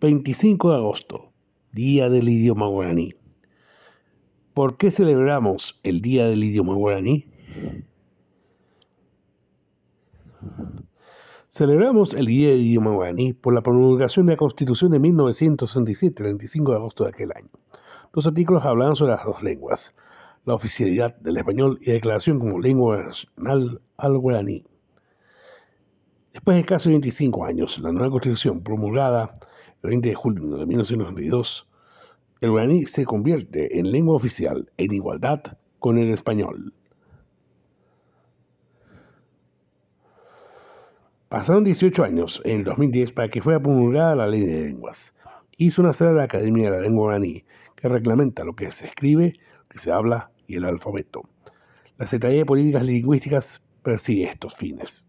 25 de agosto, Día del Idioma Guaraní. ¿Por qué celebramos el Día del Idioma Guaraní? Celebramos el Día del Idioma Guaraní por la promulgación de la Constitución de 1967, el 25 de agosto de aquel año. Los artículos hablaban sobre las dos lenguas, la oficialidad del español y la declaración como lengua nacional al guaraní. Después de casi 25 años, la nueva Constitución promulgada el 20 de julio de 1992, el guaraní se convierte en lengua oficial en igualdad con el español. Pasaron 18 años en 2010 para que fuera promulgada la ley de lenguas. Hizo nacer de la Academia de la Lengua Guaraní, que reglamenta lo que se escribe, lo que se habla y el alfabeto. La Secretaría de Políticas Lingüísticas persigue estos fines.